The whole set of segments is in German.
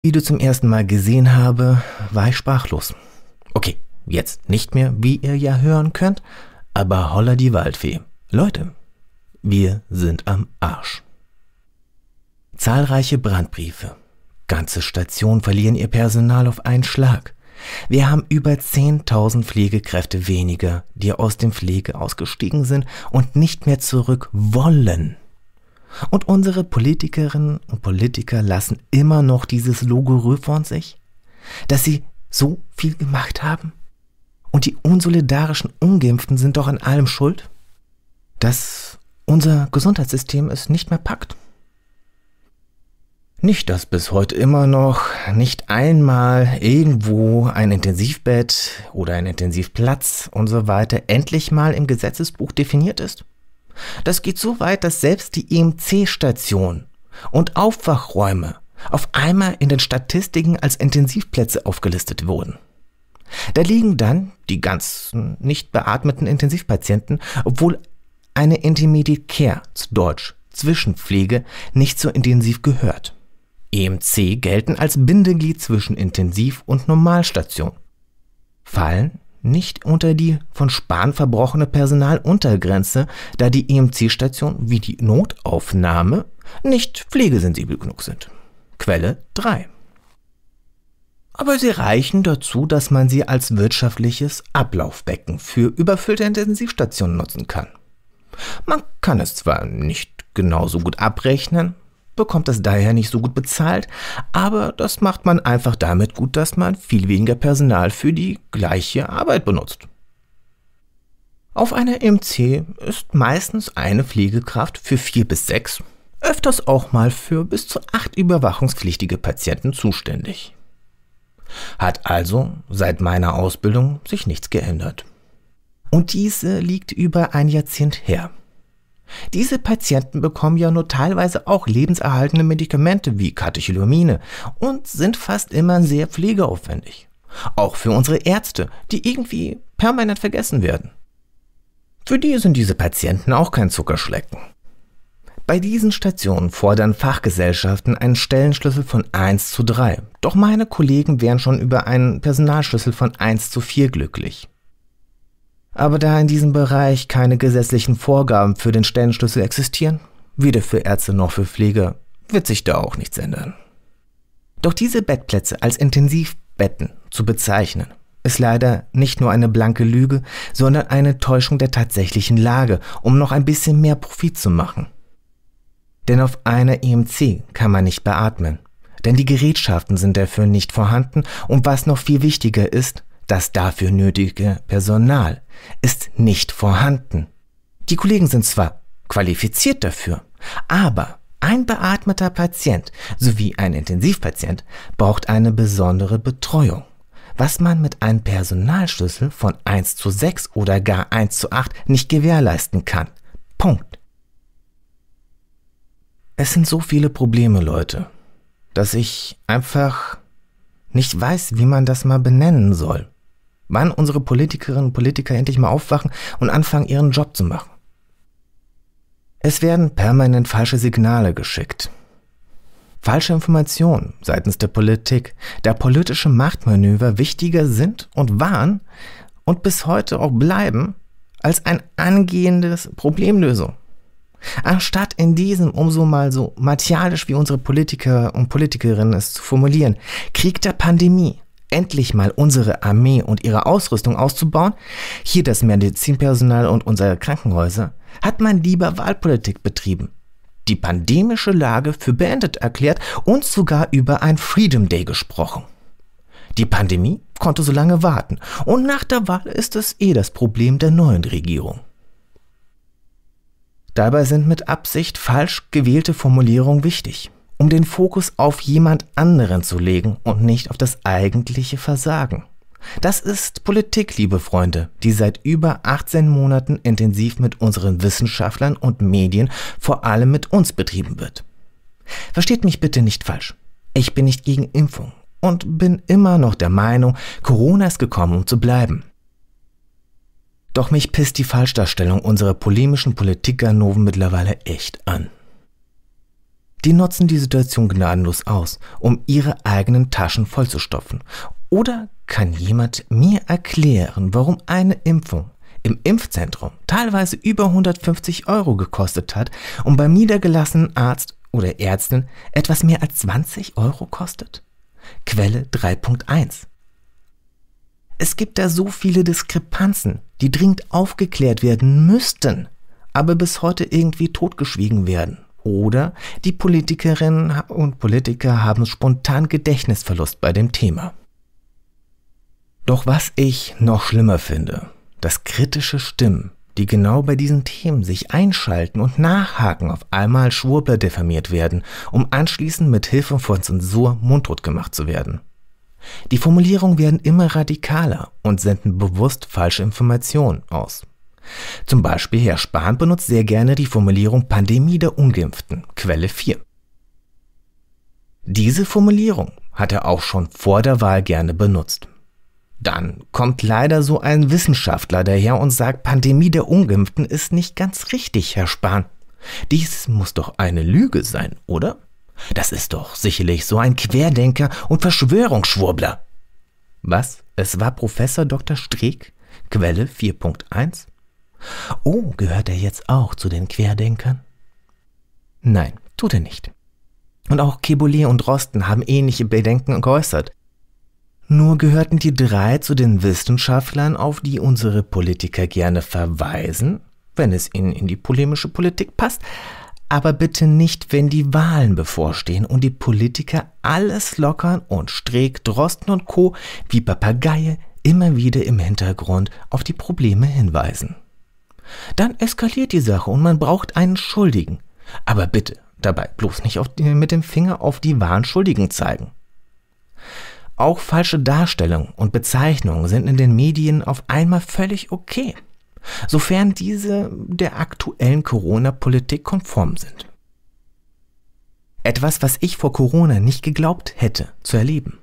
Wie du zum ersten Mal gesehen habe, war ich sprachlos. Okay, jetzt nicht mehr, wie ihr ja hören könnt, aber holla die Waldfee. Leute, wir sind am Arsch. Zahlreiche Brandbriefe. Ganze Stationen verlieren ihr Personal auf einen Schlag. Wir haben über 10.000 Pflegekräfte weniger, die aus dem Pflege ausgestiegen sind und nicht mehr zurück wollen. Und unsere Politikerinnen und Politiker lassen immer noch dieses Logorö von sich, dass sie so viel gemacht haben? Und die unsolidarischen Ungeimpften sind doch an allem schuld? Dass unser Gesundheitssystem es nicht mehr packt? Nicht, dass bis heute immer noch nicht einmal irgendwo ein Intensivbett oder ein Intensivplatz und so weiter endlich mal im Gesetzesbuch definiert ist? Das geht so weit, dass selbst die EMC-Station und Aufwachräume auf einmal in den Statistiken als Intensivplätze aufgelistet wurden. Da liegen dann die ganzen nicht beatmeten Intensivpatienten, obwohl eine Intermediate Care, zu Deutsch Zwischenpflege, nicht so Intensiv gehört. EMC gelten als Bindeglied zwischen Intensiv- und Normalstation, fallen nicht unter die von Spahn verbrochene Personaluntergrenze, da die EMC-Stationen wie die Notaufnahme nicht pflegesensibel genug sind. Quelle 3. Aber sie reichen dazu, dass man sie als wirtschaftliches Ablaufbecken für überfüllte Intensivstationen nutzen kann. Man kann es zwar nicht genauso gut abrechnen, bekommt das daher nicht so gut bezahlt, aber das macht man einfach damit gut, dass man viel weniger Personal für die gleiche Arbeit benutzt. Auf einer MC ist meistens eine Pflegekraft für vier bis sechs, öfters auch mal für bis zu acht überwachungspflichtige Patienten zuständig. Hat also seit meiner Ausbildung sich nichts geändert. Und diese liegt über ein Jahrzehnt her. Diese Patienten bekommen ja nur teilweise auch lebenserhaltende Medikamente wie Katecholamine und sind fast immer sehr pflegeaufwendig. Auch für unsere Ärzte, die irgendwie permanent vergessen werden. Für die sind diese Patienten auch kein Zuckerschlecken. Bei diesen Stationen fordern Fachgesellschaften einen Stellenschlüssel von 1 zu 3. Doch meine Kollegen wären schon über einen Personalschlüssel von 1 zu 4 glücklich. Aber da in diesem Bereich keine gesetzlichen Vorgaben für den Stellenschlüssel existieren, weder für Ärzte noch für Pfleger, wird sich da auch nichts ändern. Doch diese Bettplätze als Intensivbetten zu bezeichnen, ist leider nicht nur eine blanke Lüge, sondern eine Täuschung der tatsächlichen Lage, um noch ein bisschen mehr Profit zu machen. Denn auf einer EMC kann man nicht beatmen, denn die Gerätschaften sind dafür nicht vorhanden und was noch viel wichtiger ist, das dafür nötige Personal ist nicht vorhanden. Die Kollegen sind zwar qualifiziert dafür, aber ein beatmeter Patient sowie ein Intensivpatient braucht eine besondere Betreuung, was man mit einem Personalschlüssel von 1 zu 6 oder gar 1 zu 8 nicht gewährleisten kann. Punkt. Es sind so viele Probleme, Leute, dass ich einfach nicht weiß, wie man das mal benennen soll. Wann unsere Politikerinnen und Politiker endlich mal aufwachen und anfangen, ihren Job zu machen. Es werden permanent falsche Signale geschickt. Falsche Informationen seitens der Politik, da politische Machtmanöver wichtiger sind und waren und bis heute auch bleiben, als ein angehendes Problemlösung. Anstatt in diesem, umso mal so martialisch wie unsere Politiker und Politikerinnen es zu formulieren, Krieg der Pandemie endlich mal unsere Armee und ihre Ausrüstung auszubauen, hier das Medizinpersonal und unsere Krankenhäuser, hat man lieber Wahlpolitik betrieben, die pandemische Lage für beendet erklärt und sogar über ein Freedom Day gesprochen. Die Pandemie konnte so lange warten und nach der Wahl ist es eh das Problem der neuen Regierung. Dabei sind mit Absicht falsch gewählte Formulierungen wichtig um den Fokus auf jemand anderen zu legen und nicht auf das eigentliche Versagen. Das ist Politik, liebe Freunde, die seit über 18 Monaten intensiv mit unseren Wissenschaftlern und Medien, vor allem mit uns betrieben wird. Versteht mich bitte nicht falsch. Ich bin nicht gegen Impfung und bin immer noch der Meinung, Corona ist gekommen, um zu bleiben. Doch mich pisst die Falschdarstellung unserer polemischen Politikganoven mittlerweile echt an. Die nutzen die Situation gnadenlos aus, um ihre eigenen Taschen vollzustopfen. Oder kann jemand mir erklären, warum eine Impfung im Impfzentrum teilweise über 150 Euro gekostet hat und beim niedergelassenen Arzt oder Ärztin etwas mehr als 20 Euro kostet? Quelle 3.1 Es gibt da so viele Diskrepanzen, die dringend aufgeklärt werden müssten, aber bis heute irgendwie totgeschwiegen werden. Oder die Politikerinnen und Politiker haben spontan Gedächtnisverlust bei dem Thema. Doch was ich noch schlimmer finde, dass kritische Stimmen, die genau bei diesen Themen sich einschalten und nachhaken, auf einmal Schwurbler diffamiert werden, um anschließend mit Hilfe von Zensur mundtot gemacht zu werden. Die Formulierungen werden immer radikaler und senden bewusst falsche Informationen aus. Zum Beispiel Herr Spahn benutzt sehr gerne die Formulierung Pandemie der Ungeimpften, Quelle 4. Diese Formulierung hat er auch schon vor der Wahl gerne benutzt. Dann kommt leider so ein Wissenschaftler daher und sagt, Pandemie der Ungeimpften ist nicht ganz richtig, Herr Spahn. Dies muss doch eine Lüge sein, oder? Das ist doch sicherlich so ein Querdenker und Verschwörungsschwurbler. Was? Es war Professor Dr. Streeck? Quelle 4.1? Oh, gehört er jetzt auch zu den Querdenkern? Nein, tut er nicht. Und auch Keboulet und Rosten haben ähnliche Bedenken geäußert. Nur gehörten die drei zu den Wissenschaftlern, auf die unsere Politiker gerne verweisen, wenn es ihnen in die polemische Politik passt, aber bitte nicht, wenn die Wahlen bevorstehen und die Politiker alles lockern und Streeck, Drosten und Co. wie Papageien immer wieder im Hintergrund auf die Probleme hinweisen. Dann eskaliert die Sache und man braucht einen Schuldigen. Aber bitte, dabei bloß nicht die, mit dem Finger auf die wahren Schuldigen zeigen. Auch falsche Darstellungen und Bezeichnungen sind in den Medien auf einmal völlig okay, sofern diese der aktuellen Corona-Politik konform sind. Etwas, was ich vor Corona nicht geglaubt hätte zu erleben.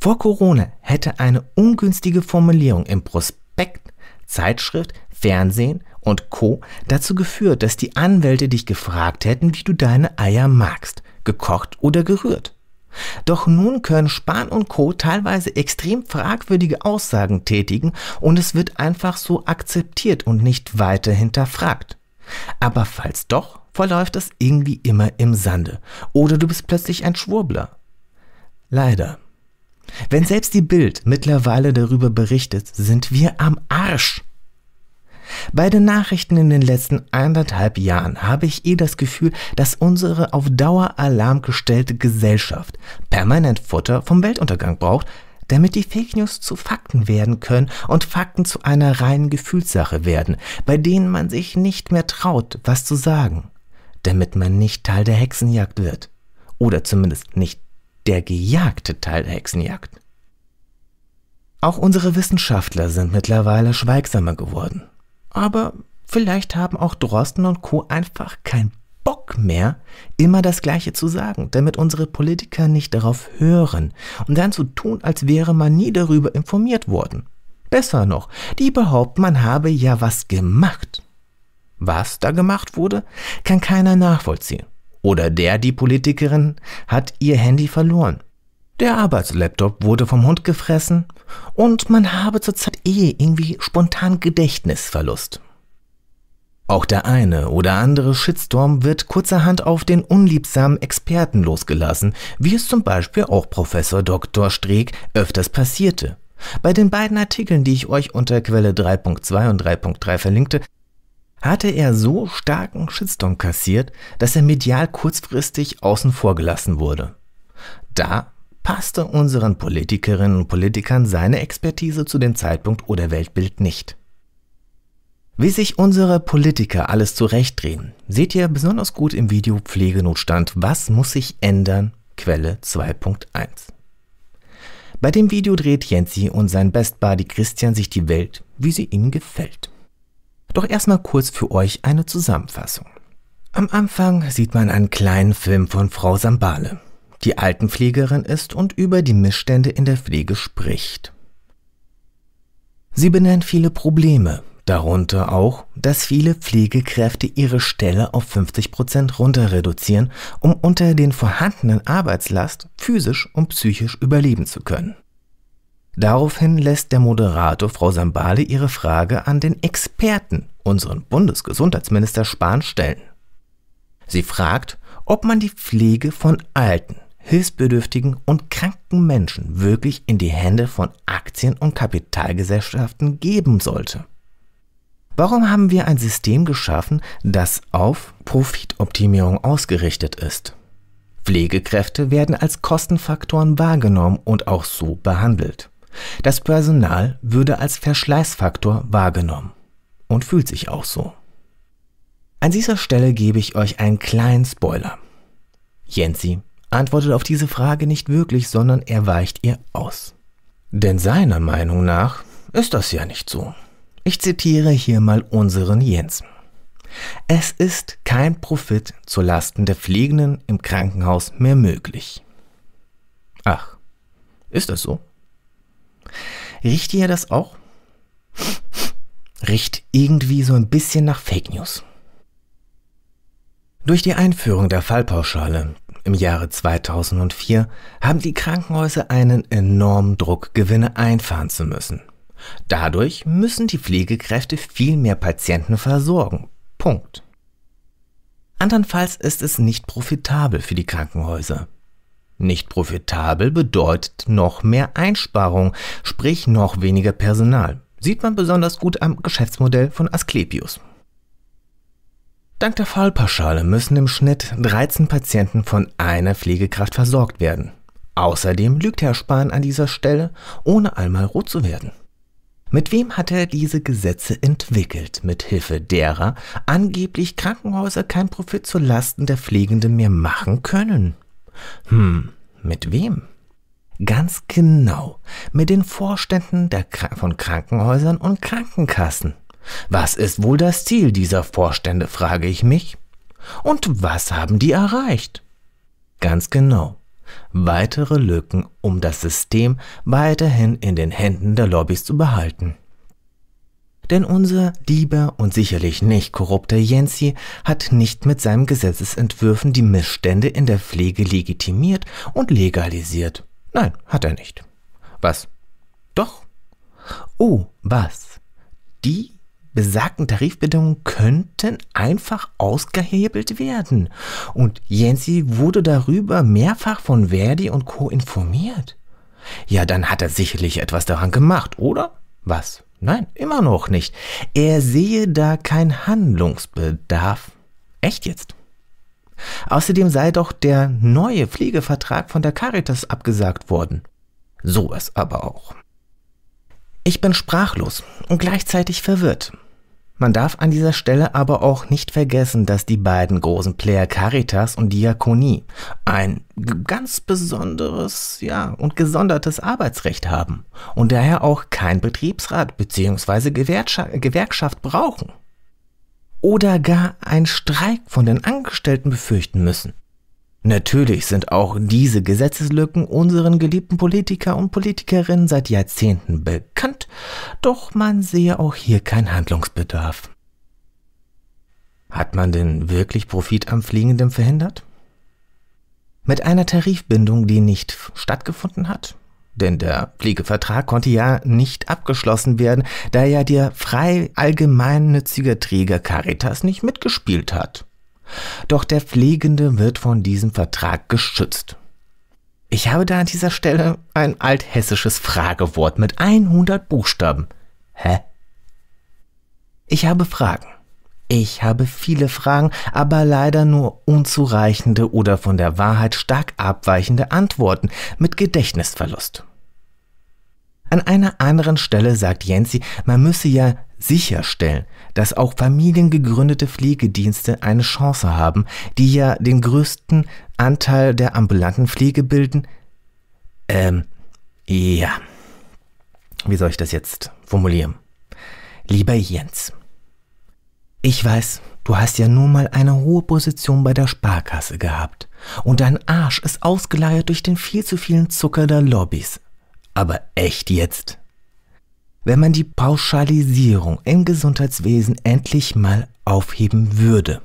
Vor Corona hätte eine ungünstige Formulierung im Prospekt, Zeitschrift, Fernsehen und Co. dazu geführt, dass die Anwälte dich gefragt hätten, wie du deine Eier magst, gekocht oder gerührt. Doch nun können Spahn und Co. teilweise extrem fragwürdige Aussagen tätigen und es wird einfach so akzeptiert und nicht weiter hinterfragt. Aber falls doch, verläuft das irgendwie immer im Sande. Oder du bist plötzlich ein Schwurbler. Leider. Wenn selbst die Bild mittlerweile darüber berichtet, sind wir am Arsch. Bei den Nachrichten in den letzten anderthalb Jahren habe ich eh das Gefühl, dass unsere auf Dauer Alarm gestellte Gesellschaft permanent Futter vom Weltuntergang braucht, damit die Fake News zu Fakten werden können und Fakten zu einer reinen Gefühlssache werden, bei denen man sich nicht mehr traut, was zu sagen, damit man nicht Teil der Hexenjagd wird. Oder zumindest nicht der gejagte Teil der Hexenjagd. Auch unsere Wissenschaftler sind mittlerweile schweigsamer geworden. Aber vielleicht haben auch Drosten und Co. einfach keinen Bock mehr, immer das Gleiche zu sagen, damit unsere Politiker nicht darauf hören und dann zu tun, als wäre man nie darüber informiert worden. Besser noch, die behaupten, man habe ja was gemacht. Was da gemacht wurde, kann keiner nachvollziehen. Oder der, die Politikerin, hat ihr Handy verloren. Der Arbeitslaptop wurde vom Hund gefressen und man habe zurzeit eh irgendwie spontan Gedächtnisverlust. Auch der eine oder andere Shitstorm wird kurzerhand auf den unliebsamen Experten losgelassen, wie es zum Beispiel auch Professor Dr. Streeck öfters passierte. Bei den beiden Artikeln, die ich euch unter Quelle 3.2 und 3.3 verlinkte, hatte er so starken Shitstorm kassiert, dass er medial kurzfristig außen vor gelassen wurde. Da passte unseren Politikerinnen und Politikern seine Expertise zu dem Zeitpunkt oder Weltbild nicht. Wie sich unsere Politiker alles zurechtdrehen, seht ihr besonders gut im Video Pflegenotstand Was muss sich ändern? Quelle 2.1. Bei dem Video dreht Jensi und sein Best Bestbuddy Christian sich die Welt, wie sie ihnen gefällt. Doch erstmal kurz für euch eine Zusammenfassung. Am Anfang sieht man einen kleinen Film von Frau Sambale die Altenpflegerin ist und über die Missstände in der Pflege spricht. Sie benennt viele Probleme, darunter auch, dass viele Pflegekräfte ihre Stelle auf 50 Prozent runter reduzieren, um unter den vorhandenen Arbeitslast physisch und psychisch überleben zu können. Daraufhin lässt der Moderator Frau Sambale ihre Frage an den Experten, unseren Bundesgesundheitsminister Spahn, stellen. Sie fragt, ob man die Pflege von Alten hilfsbedürftigen und kranken Menschen wirklich in die Hände von Aktien- und Kapitalgesellschaften geben sollte. Warum haben wir ein System geschaffen, das auf Profitoptimierung ausgerichtet ist? Pflegekräfte werden als Kostenfaktoren wahrgenommen und auch so behandelt. Das Personal würde als Verschleißfaktor wahrgenommen und fühlt sich auch so. An dieser Stelle gebe ich euch einen kleinen Spoiler. Jensi antwortet auf diese Frage nicht wirklich, sondern er weicht ihr aus. Denn seiner Meinung nach ist das ja nicht so. Ich zitiere hier mal unseren Jens. Es ist kein Profit zu Lasten der Pflegenden im Krankenhaus mehr möglich. Ach, ist das so? Riecht ihr das auch? Riecht irgendwie so ein bisschen nach Fake News. Durch die Einführung der Fallpauschale im Jahre 2004 haben die Krankenhäuser einen enormen Druck, Gewinne einfahren zu müssen. Dadurch müssen die Pflegekräfte viel mehr Patienten versorgen. Punkt. Andernfalls ist es nicht profitabel für die Krankenhäuser. Nicht profitabel bedeutet noch mehr Einsparung, sprich noch weniger Personal. Sieht man besonders gut am Geschäftsmodell von Asklepios. Dank der Fallpauschale müssen im Schnitt 13 Patienten von einer Pflegekraft versorgt werden. Außerdem lügt Herr Spahn an dieser Stelle, ohne einmal rot zu werden. Mit wem hat er diese Gesetze entwickelt, mit Hilfe derer angeblich Krankenhäuser keinen Profit zu Lasten der Pflegenden mehr machen können? Hm, mit wem? Ganz genau, mit den Vorständen Kr von Krankenhäusern und Krankenkassen. Was ist wohl das Ziel dieser Vorstände, frage ich mich. Und was haben die erreicht? Ganz genau. Weitere Lücken, um das System weiterhin in den Händen der Lobbys zu behalten. Denn unser lieber und sicherlich nicht korrupter Jensi hat nicht mit seinen Gesetzesentwürfen die Missstände in der Pflege legitimiert und legalisiert. Nein, hat er nicht. Was? Doch. Oh, was? Die besagten Tarifbedingungen könnten einfach ausgehebelt werden. Und Jensi wurde darüber mehrfach von Verdi und Co. informiert. Ja, dann hat er sicherlich etwas daran gemacht, oder? Was? Nein, immer noch nicht. Er sehe da keinen Handlungsbedarf. Echt jetzt? Außerdem sei doch der neue Pflegevertrag von der Caritas abgesagt worden. Sowas aber auch. Ich bin sprachlos und gleichzeitig verwirrt. Man darf an dieser Stelle aber auch nicht vergessen, dass die beiden großen Player Caritas und Diakonie ein ganz besonderes ja, und gesondertes Arbeitsrecht haben und daher auch kein Betriebsrat bzw. Gewerkschaft brauchen oder gar einen Streik von den Angestellten befürchten müssen. Natürlich sind auch diese Gesetzeslücken unseren geliebten Politiker und Politikerinnen seit Jahrzehnten bekannt, doch man sehe auch hier keinen Handlungsbedarf. Hat man denn wirklich Profit am Fliegenden verhindert? Mit einer Tarifbindung, die nicht stattgefunden hat? Denn der Pflegevertrag konnte ja nicht abgeschlossen werden, da ja der frei allgemeinnützige Träger Caritas nicht mitgespielt hat. Doch der Pflegende wird von diesem Vertrag geschützt. Ich habe da an dieser Stelle ein althessisches Fragewort mit 100 Buchstaben. Hä? Ich habe Fragen. Ich habe viele Fragen, aber leider nur unzureichende oder von der Wahrheit stark abweichende Antworten mit Gedächtnisverlust. An einer anderen Stelle sagt Jensi, man müsse ja sicherstellen, dass auch familiengegründete Pflegedienste eine Chance haben, die ja den größten Anteil der ambulanten Pflege bilden? Ähm, ja. Wie soll ich das jetzt formulieren? Lieber Jens, ich weiß, du hast ja nun mal eine hohe Position bei der Sparkasse gehabt und dein Arsch ist ausgeleiert durch den viel zu vielen Zucker der Lobbys. Aber echt jetzt? wenn man die Pauschalisierung im Gesundheitswesen endlich mal aufheben würde.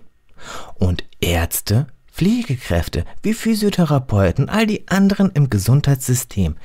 Und Ärzte, Pflegekräfte, wie Physiotherapeuten, all die anderen im Gesundheitssystem